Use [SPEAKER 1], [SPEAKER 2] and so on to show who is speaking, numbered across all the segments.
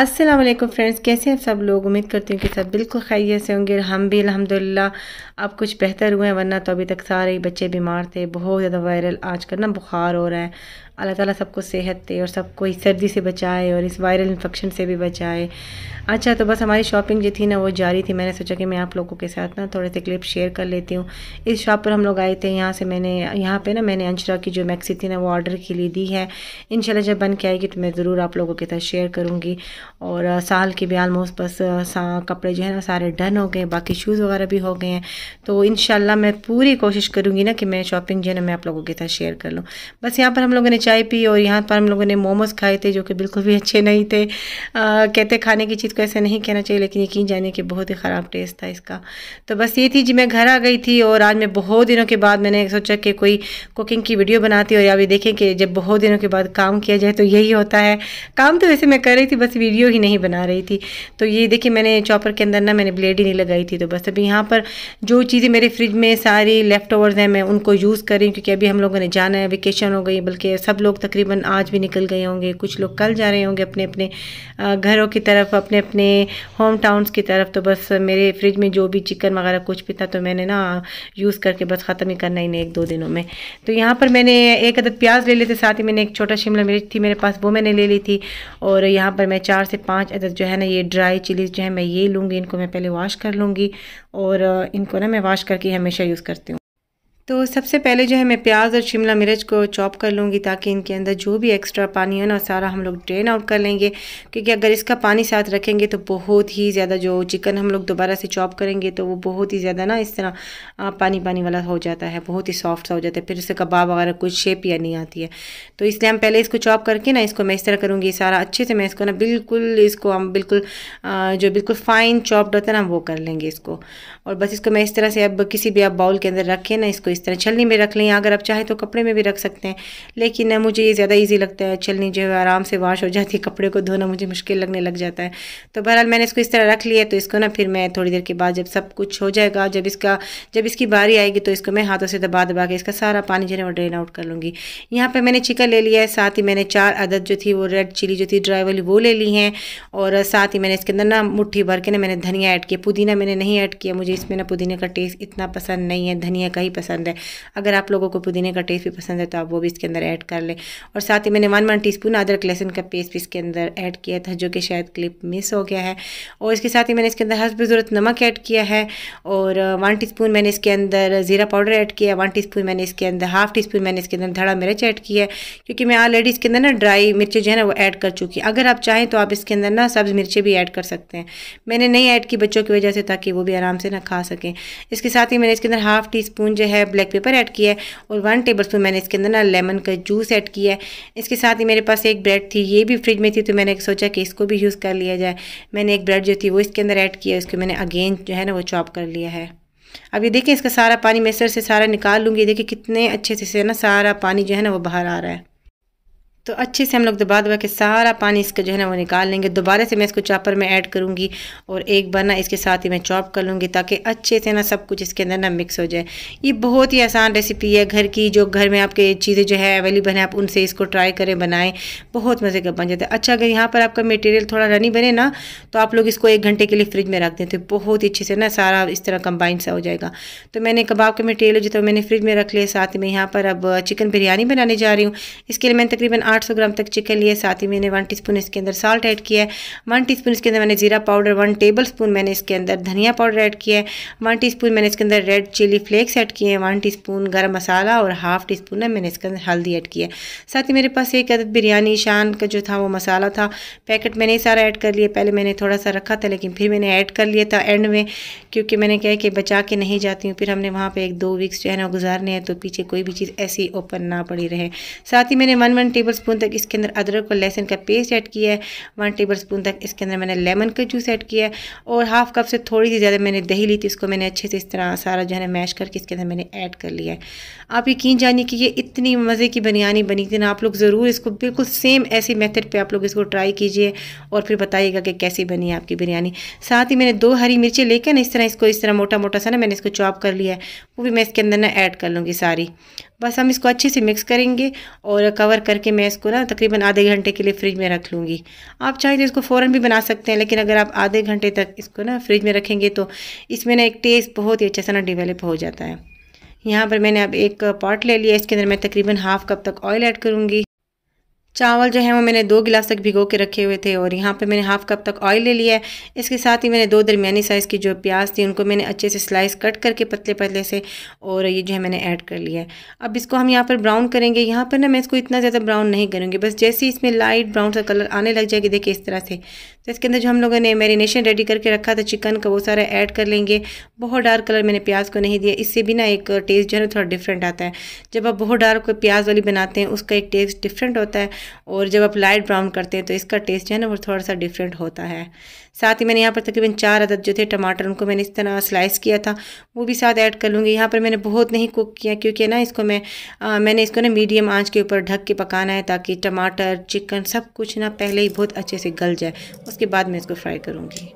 [SPEAKER 1] अस्सलाम वालेकुम फ्रेंड्स कैसे हैं सब लोग उम्मीद करती हूँ कि सब बिल्कुल खैरियत से होंगे हम भी अल्हम्दुलिल्लाह अब कुछ बेहतर हुए हैं वरना तो अभी तक सारे बच्चे बीमार थे बहुत ज़्यादा वायरल आजकल ना बुखार हो रहा है अल्लाह ताला सबको सेहत दे और सबको इस सर्दी से बचाए और इस वायरल इन्फेक्शन से भी बचाए अच्छा तो बस हमारी शॉपिंग जो थी ना वो जारी थी मैंने सोचा कि मैं आप लोगों के साथ ना थोड़े से क्लिप शेयर कर लेती हूँ इस शॉप पर हम लोग आए थे यहाँ से मैंने यहाँ पे ना मैंने अंशरा की जो मैक्सी थी ना वो ऑर्डर के लिए दी है इन जब बन के आएगी तो मैं ज़रूर आप लोगों के साथ शेयर करूँगी और साल के भी आलमोस्ट बस कपड़े जो है ना सारे डन हो गए बाकी शूज़ वगैरह भी हो गए हैं तो इन मैं पूरी कोशिश करूँगी ना कि मैं शॉपिंग जो है ना मैं आप लोगों के साथ शेयर कर लूँ बस यहाँ पर हम लोगों ने चाय पी और यहाँ पर हम लोगों ने मोमोज़ खाए थे जो कि बिल्कुल भी अच्छे नहीं थे आ, कहते खाने की चीज़ को ऐसा नहीं कहना चाहिए लेकिन यकीन जाने कि बहुत ही ख़राब टेस्ट था इसका तो बस ये थी जी मैं घर आ गई थी और आज मैं बहुत दिनों के बाद मैंने सोचा कि कोई कुकिंग की वीडियो बनाती और या भी देखें कि जब बहुत दिनों के बाद काम किया जाए तो यही होता है काम तो वैसे मैं कर रही थी बस वीडियो ही नहीं बना रही थी तो ये देखिए मैंने चॉपर के अंदर ना मैंने ब्लेड ही नहीं लगाई थी तो बस अभी यहाँ पर जो चीज़ें मेरे फ्रिज में सारी लेफ़्ट ओवर्स हैं मैं उनको यूज़ कर रही हूँ क्योंकि अभी हम लोगों ने जाना है वेकेशन हो गई बल्कि सब सब लोग तकरीबन आज भी निकल गए होंगे कुछ लोग कल जा रहे होंगे अपने अपने घरों की तरफ अपने अपने होम टाउन्स की तरफ तो बस मेरे फ्रिज में जो भी चिकन वगैरह कुछ भी था तो मैंने ना यूज़ करके बस ख़त्म ही करना इन्हें एक दो दिनों में तो यहाँ पर मैंने एक अदद प्याज ले लेते साथ ही मैंने एक छोटा शिमला मिर्च थी मेरे पास वो मैंने ले ली थी और यहाँ पर मैं चार से पाँच अदद जो है ना ये ड्राई चिलीज़ जो है मैं ये लूँगी इनको मैं पहले वॉश कर लूँगी और इनको ना मैं वॉश करके हमेशा यूज़ करती हूँ तो सबसे पहले जो है मैं प्याज और शिमला मिर्च को चॉप कर लूँगी ताकि इनके अंदर जो भी एक्स्ट्रा पानी है ना सारा हम लोग ड्रेन आउट कर लेंगे क्योंकि अगर इसका पानी साथ रखेंगे तो बहुत ही ज़्यादा जो चिकन हम लोग दोबारा से चॉप करेंगे तो वो बहुत ही ज़्यादा ना इस तरह पानी पानी वाला हो जाता है बहुत ही सॉफ्ट सा हो जाता है फिर उससे कबाब वगैरह कुछ शेप या नहीं आती है तो इसलिए हम पहले इसको चॉप करके ना इसको मैं इस तरह करूँगी सारा अच्छे से मैं इसको ना बिल्कुल इसको हम बिल्कुल जो बिल्कुल फ़ाइन चॉप्ड होता है ना वो कर लेंगे इसको और बस इसको मैं इस तरह से अब किसी भी आप बाउल के अंदर रखें ना इसको इस तरह छलनी में रख लें अगर आप चाहें तो कपड़े में भी रख सकते हैं लेकिन मुझे ये ज़्यादा ईजी लगता है छलनी जो है आराम से वाश हो जाती है कपड़े को धोना मुझे मुश्किल लगने लग जाता है तो बहरहाल मैंने इसको इस तरह रख लिया तो इसको ना फिर मैं थोड़ी देर के बाद जब सब कुछ हो जाएगा जब इसका जब इसकी बारी आएगी तो इसको मैं हाथों से दबा दबा के इसका सारा पानी जो है वो ड्रेन आउट कर लूँगी यहाँ पर मैंने चिकन ले लिया है साथ ही मैंने चार अदद जो थी वो रेड चिली जो थी ड्राई वाली वो ले ली हैं और साथ ही मैंने इसके अंदर ना मुट्ठी भर के ना मैंने धनिया ऐड किया पुदीना मैंने नहीं ऐड किया मुझे इसमें ना पुदीने का टेस्ट इतना पसंद नहीं है धनिया का ही पसंद पसंद है अगर आप लोगों को पुदीने का टेस्ट भी पसंद है तो आप वो भी इसके अंदर ऐड कर लें और साथ ही मैंने वन वन टी स्पून अदरक लहसुन का पेस्ट भी इसके अंदर ऐड किया था जो कि शायद क्लिप मिस हो गया है और इसके साथ ही मैंने इसके अंदर हसब ज़रूरत नमक ऐड किया है और वन टी मैंने इसके अंदर ज़ीरा पाउडर ऐड किया वन टी मैंने इसके अंदर हाफ टी स्पून मैंने इसके अंदर धड़ा मिर्च ऐड किया है क्योंकि मैं ऑलरेडी इसके अंदर ना ड्राई मिर्चे जो है ना वो ऐड कर चुकी अगर आप चाहें तो आप इसके अंदर ना सब्ज़ मिर्चे भी ऐड कर सकते हैं मैंने नहीं ऐड की बच्चों की वजह से ताकि वो भी आराम से ना खा सकें इसके साथ ही मैंने इसके अंदर हाफ टी स्पून जो है ब्लैक पेपर ऐड किया है और वन टेबल स्पून मैंने इसके अंदर ना लेमन का जूस ऐड किया है इसके साथ ही मेरे पास एक ब्रेड थी ये भी फ्रिज में थी तो मैंने सोचा कि इसको भी यूज़ कर लिया जाए मैंने एक ब्रेड जो थी वो इसके अंदर ऐड किया उसको मैंने अगेन जो है ना वो चॉप कर लिया है अब ये देखें इसका सारा पानी मैं सर से सारा निकाल लूँगी देखिए कितने अच्छे से ना सारा पानी जो है ना वो बाहर आ रहा है तो अच्छे से हम लोग दबा दबा के सारा पानी इसका जो है ना वो निकाल लेंगे दोबारा से मैं इसको चॉपर में ऐड करूँगी और एक बार ना इसके साथ ही मैं चॉप कर लूँगी ताकि अच्छे से ना सब कुछ इसके अंदर ना मिक्स हो जाए ये बहुत ही आसान रेसिपी है घर की जो घर में आपके चीज़ें जो है अवेलेबल हैं आप उनसे इसको ट्राई करें बनाएँ बहुत मज़े का बन जाता है अच्छा अगर यहाँ पर आपका मटेरियल थोड़ा रनी बने ना तो आप लोग इसको एक घंटे के लिए फ्रिज में रख दें तो बहुत ही अच्छे से ना सारा इस तरह कम्बाइंड सा हो जाएगा तो मैंने कबाब का मटेरियल जो था मैंने फ्रिज में रख लिया साथ में यहाँ पर अब चिकन बिरयानी बनाने जा रही हूँ इसके लिए मैंने तकरीबन आठ सौ ग्राम तक चिकन लिया साथ ही मैंने वन टीस्पून इसके अंदर साल्ट ऐड किया है वन टीस्पून इसके अंदर मैंने जीरा पाउडर वन टेबल स्पून मैंने इसके अंदर धनिया पाउडर ऐड किया है वन टीस्पून मैंने इसके अंदर रेड चिली फ्लेक्स ऐड किए हैं वन स्पून गर्म मसाला और हाफ टी स्पून मैंने इसके अंदर हल्दी ऐड किया है साथ ही मेरे पास एक अदद बिरयानी शान का जो था वो मसाला था पैकेट मैंने सारा ऐड कर लिया पहले मैंने थोड़ा सा रखा था लेकिन फिर मैंने ऐड कर लिया था एंड में क्योंकि मैंने कहा कि बचा के नहीं जाती हूँ फिर हमने वहाँ पर एक दो वीक्स जो है ना गुजारने हैं तो पीछे कोई भी चीज़ ऐसी ओपन ना पड़ी रहे साथ ही मैंने वन वन टेबल स्पून तक इसके अंदर अदरक और लहसन का पेस्ट ऐड किया है वन टेबल स्पून तक इसके अंदर मैंने लेमन का जूस ऐड किया है और हाफ कप से थोड़ी सी ज़्यादा मैंने दही ली थी इसको मैंने अच्छे से इस तरह सारा जो है ना मैश करके इसके अंदर मैंने ऐड कर लिया है आप यकीन जानिए कि ये इतनी मज़े की बनियानी बनी थी ना आप लोग ज़रूर इसको बिल्कुल सेम ऐसे मेथड पे आप लोग इसको ट्राई कीजिए और फिर बताइएगा कि कैसी बनी है आपकी बिरयानी साथ ही मैंने दो हरी मिर्चें लेकर ना इस तरह इसको इस तरह मोटा मोटा सा ना मैंने इसको चॉप कर लिया है वो भी मैं इसके अंदर ना ऐड कर लूँगी सारी बस हम इसको अच्छे से मिक्स करेंगे और कवर करके मैं इसको ना तकरीबन आधे घंटे के लिए फ्रिज में रख लूँगी आप चाहें तो इसको फ़ौरन भी बना सकते हैं लेकिन अगर आप आधे घंटे तक इसको ना फ्रिज में रखेंगे तो इसमें ना एक टेस्ट बहुत ही अच्छा सा ना डिवेलप हो जाता है यहाँ पर मैंने अब एक पॉट ले लिया इसके अंदर मैं तकरीबन हाफ़ कप तक ऑयल ऐड करूँगी चावल जो है वो मैंने दो गिलास तक भिगो के रखे हुए थे और यहाँ पे मैंने हाफ़ कप तक ऑयल ले लिया है इसके साथ ही मैंने दो दरमियानी साइज़ की जो प्याज थी उनको मैंने अच्छे से स्लाइस कट करके पतले पतले से और ये जो है मैंने ऐड कर लिया है अब इसको हम यहाँ पर ब्राउन करेंगे यहाँ पर ना मैं इसको इतना ज़्यादा ब्राउन नहीं करूँगी बस जैसे ही इसमें लाइट ब्राउन सा कलर आने लग जाएगी देखिए इस तरह से तो इसके अंदर जो हम लोगों ने मैरिनेशन रेडी करके रखा था चिकन का वो सारा ऐड कर लेंगे बहुत डार्क कलर मैंने प्याज को नहीं दिया इससे भी ना एक टेस्ट जो है थोड़ा डिफरेंट आता है जब आप बहुत डार्क प्याज वाली बनाते हैं उसका एक टेस्ट डिफरेंट होता है और जब आप लाइट ब्राउन करते हैं तो इसका टेस्ट जो है ना वो थोड़ा सा डिफरेंट होता है साथ ही मैंने यहाँ पर तकरीबन चार अदद जो थे टमाटर उनको मैंने इस तरह स्लाइस किया था वो भी साथ ऐड कर लूँगी यहाँ पर मैंने बहुत नहीं कुक किया क्योंकि ना इसको मैं आ, मैंने इसको ना मीडियम आँच के ऊपर ढक के पकाना है ताकि टमाटर चिकन सब कुछ ना पहले ही बहुत अच्छे से गल जाए उसके बाद मैं इसको फ्राई करूँगी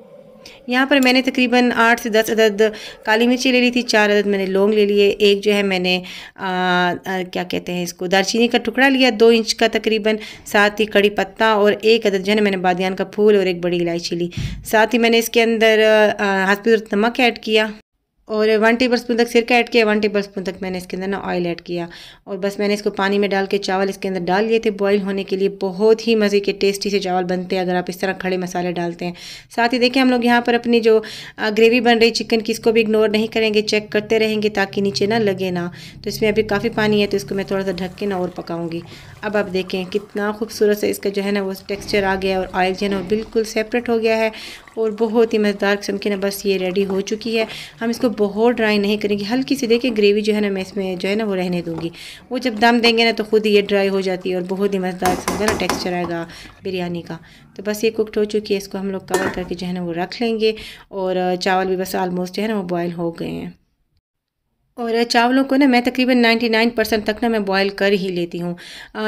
[SPEAKER 1] यहाँ पर मैंने तकरीबन आठ से दस अदद काली मिर्ची ले ली थी चार अदद मैंने लौंग ले लिए एक जो है मैंने आ, आ, क्या कहते हैं इसको दालचीनी का टुकड़ा लिया दो इंच का तकरीबन साथ ही कड़ी पत्ता और एक अदद जो है मैंने बादियान का फूल और एक बड़ी इलायची ली साथ ही मैंने इसके अंदर हसबी तो नमक ऐड किया और वन टेबल स्पून तक सिरका ऐड किया वन टेबल स्पून तक मैंने इसके अंदर ना ऑयल ऐड किया और बस मैंने इसको पानी में डाल के चावल इसके अंदर डाल लिए थे बॉईल होने के लिए बहुत ही मज़े के टेस्टी से चावल बनते हैं अगर आप इस तरह खड़े मसाले डालते हैं साथ ही देखें हम लोग यहाँ पर अपनी जो ग्रेवी बन रही चिकन की इसको भी इग्नोर नहीं करेंगे चेक करते रहेंगे ताकि नीचे ना लगे ना तो इसमें अभी काफ़ी पानी है तो इसको मैं थोड़ा सा ढक के ना और पकाऊँगी अब आप देखें कितना खूबसूरत है इसका जो है ना वो टेक्स्चर आ गया और ऑयल जो है ना बिल्कुल सेपरेट हो गया है और बहुत ही मज़ेदार किस्म की ना बस ये रेडी हो चुकी है हम इसको बहुत ड्राई नहीं करेंगे हल्की सी देखिए ग्रेवी जो है ना मैं इसमें जो है ना वो रहने दूंगी वो जब दम देंगे ना तो खुद ही ये ड्राई हो जाती है और बहुत ही मज़ेदार होगा ना टेक्स्चर आएगा बिरयानी का तो बस ये कुकड हो चुकी है इसको हम लोग कवर करके जो है ना वो रख लेंगे और चावल भी बस आलमोस्ट जो है ना वो बॉयल हो गए हैं और चावलों को ना मैं तकरीबन 99 परसेंट तक ना मैं बॉईल कर ही लेती हूँ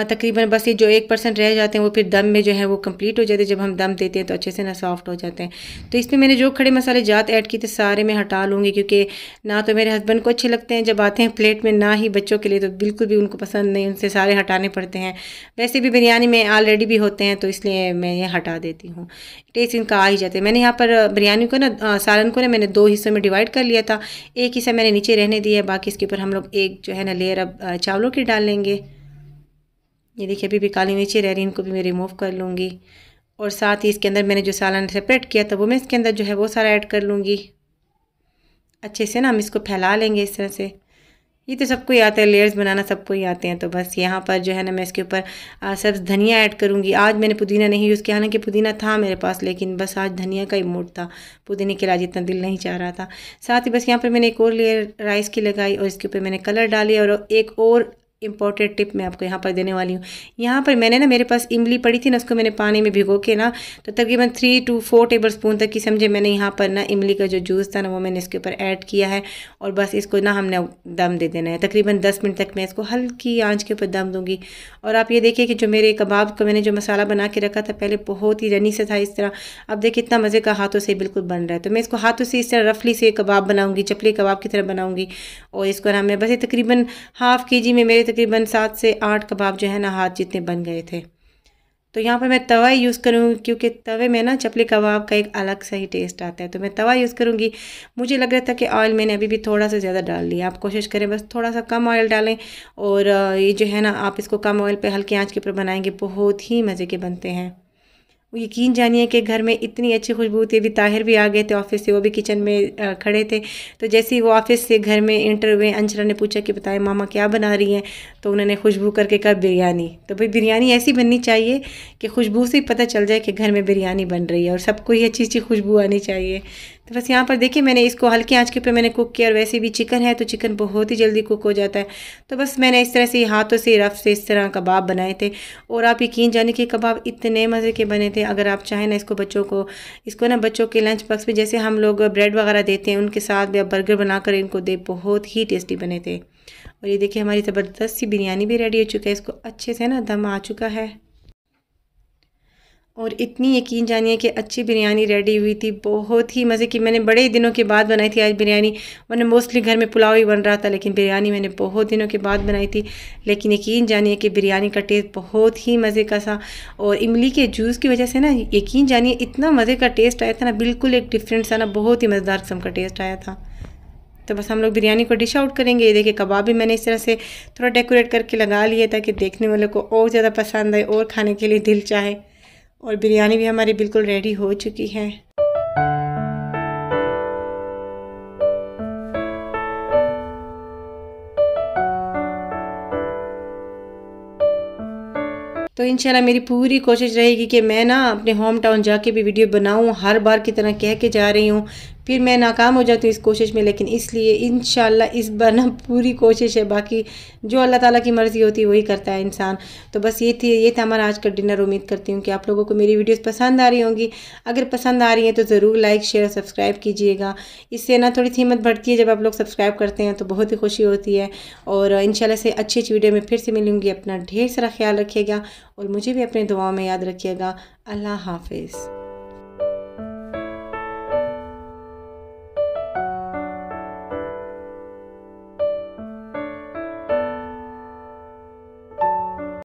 [SPEAKER 1] तकरीबन बस ये जो एक परसेंट रह जाते हैं वो फिर दम में जो है वो कंप्लीट हो जाते हैं जब हम दम देते हैं तो अच्छे से ना सॉफ्ट हो जाते हैं तो इसमें मैंने जो खड़े मसाले जात ऐड किए थे सारे मैं हटा लूँगी क्योंकि ना तो मेरे हस्बैंड को अच्छे लगते हैं जब आते हैं प्लेट में ना ही बच्चों के लिए तो बिल्कुल भी उनको पसंद नहीं उनसे सारे हटाने पड़ते हैं वैसे भी बिरयानी में ऑलरेडी भी होते हैं तो इसलिए मैं ये हटा देती हूँ टेस्ट इनका आ ही जाता है मैंने यहाँ पर बिरयानी को ना सालन को ना मैंने दो हिस्सों में डिवाइड कर लिया था एक हिस्सा मैंने नीचे रहने दिया है बाकी इसके ऊपर हम लोग एक जो है ना लेयर अब चावलों की डाल लेंगे ये देखिए अभी भी काली नीचे रह रही इनको भी मैं रिमूव कर लूँगी और साथ ही इसके अंदर मैंने जो सालन सेपरेट किया था वो मैं इसके अंदर जो है वो सारा ऐड कर लूँगी अच्छे से ना हम इसको फैला लेंगे इस तरह से ये तो सबको ही आता है लेयर्स बनाना सबको ही आते हैं तो बस यहाँ पर जो है ना मैं इसके ऊपर सब्स धनिया ऐड करूँगी आज मैंने पुदीना नहीं यूज़ किया हालांकि पुदीना था मेरे पास लेकिन बस आज धनिया का ही मूड था पुदीने के लाज इतना दिल नहीं चाह रहा था साथ ही बस यहाँ पर मैंने एक और लेयर राइस की लगाई और इसके ऊपर मैंने कलर डाली और एक और इंपॉर्टेंट टिप मैं आपको यहाँ पर देने वाली हूँ यहाँ पर मैंने ना मेरे पास इमली पड़ी थी ना उसको मैंने पानी में भिगो के ना तो तकरीबन three to four tablespoon तक की समझे मैंने यहाँ पर ना इमली का जो जूस था ना वो मैंने इसके ऊपर ऐड किया है और बस इसको ना हमने दम दे देना है तकरीबन दस मिनट तक मैं इसको हल्की आँच के ऊपर दम दूँगी और आप ये देखिए कि जो मेरे कबाब का मैंने जो मसाला बना के रखा था पहले बहुत ही रनी से था इस तरह अब देखिए इतना मज़े का हाथों से बिल्कुल बन रहा है तो मैं इसको हाथों से इस तरह रफली से कबाब बनाऊँगी चपली कबाब की तरह बनाऊँगी और इसको ना मैं बस तकरीबन हाफ़ के जी में मेरे तकरीबन सात से आठ कबाब जो है ना हाथ जितने बन गए थे तो यहाँ पर मैं तवा ही यूज़ करूँ क्योंकि तवे में ना चपली कबाब का एक अलग सा ही टेस्ट आता है तो मैं तवा यूज़ करूँगी मुझे लग रहा था कि ऑयल मैंने अभी भी थोड़ा सा ज़्यादा डाल लिया आप कोशिश करें बस थोड़ा सा कम ऑयल डालें और ये जो है ना आप इसको कम ऑयल पे हल्के आंच के ऊपर बनाएंगे बहुत ही मज़े के बनते हैं वो यकीन जानिए कि घर में इतनी अच्छी खुशबू थी अभी ताहिर भी आ गए थे ऑफिस से वो भी किचन में खड़े थे तो जैसे ही वो ऑफिस से घर में इंटर हुए अंशरा ने पूछा कि बताएं मामा क्या बना रही हैं तो उन्होंने खुशबू करके कहा बिरयानी तो भाई बिरयानी ऐसी बननी चाहिए कि खुशबू से ही पता चल जाए कि घर में बिरयानी बन रही है और सबको ही अच्छी अच्छी खुशबू आनी चाहिए तो बस यहाँ पर देखिए मैंने इसको हल्की आंच के ऊपर मैंने कुक किया और वैसे भी चिकन है तो चिकन बहुत ही जल्दी कुक हो जाता है तो बस मैंने इस तरह से हाथों से रफ से इस तरह कबाब बनाए थे और आप यकीन जाने के कबाब इतने मज़े के बने थे अगर आप चाहें ना इसको बच्चों को इसको ना बच्चों के लंच बॉक्स में जैसे हम लोग ब्रेड वगैरह देते हैं उनके साथ भी आप बर्गर बनाकर इनको दे बहुत ही टेस्टी बने थे और ये देखिए हमारी ज़बरदस्त सी बिरयानी भी रेडी हो चुका है इसको अच्छे से ना दम आ चुका है और इतनी यकीन जानिए कि अच्छी बिरयानी रेडी हुई थी बहुत ही मज़े की मैंने बड़े दिनों के बाद बनाई थी आज बिरयानी मैंने मोस्टली घर में पुलाव ही बन रहा था लेकिन बिरयानी मैंने बहुत दिनों के बाद बनाई थी लेकिन यकीन जानिए कि बिरयानी का टेस्ट बहुत ही मज़े का सा और इमली के जूस की वजह से ना यकीन जानिए इतना मज़े का टेस्ट आया था ना बिल्कुल एक डिफरेंट सा ना बहुत ही मज़ेदार किस्म का टेस्ट आया था तो बस हम लोग बिरयानी को डिश आउट करेंगे ये देखिए कबाब भी मैंने इस तरह से थोड़ा डेकोरेट करके लगा था ताकि देखने वालों को और ज़्यादा पसंद आए और खाने के लिए दिल चाहे और बिरयानी भी हमारी बिल्कुल रेडी हो चुकी है तो इंशाल्लाह मेरी पूरी कोशिश रहेगी कि मैं ना अपने होम टाउन जाके भी वीडियो बनाऊं हर बार की तरह कह के जा रही हूँ फिर मैं नाकाम हो जाती हूँ इस कोशिश में लेकिन इसलिए इन इस बार ना पूरी कोशिश है बाकी जो अल्लाह ताला की मर्ज़ी होती है वही करता है इंसान तो बस ये थी ये था हमारा आज का डिनर उम्मीद करती हूँ कि आप लोगों को मेरी वीडियोस पसंद आ रही होंगी अगर पसंद आ रही हैं तो ज़रूर लाइक शेयर सब्सक्राइब कीजिएगा इससे ना थोड़ी सी हिम्मत बढ़ती है जब आप लोग सब्सक्राइब करते हैं तो बहुत ही खुशी होती है और इन से अच्छी अच्छी वीडियो में फिर से मिलूँगी अपना ढेर सारा ख्याल रखिएगा और मुझे भी अपने दुआओं में याद रखिएगा अल्लाह हाफिज़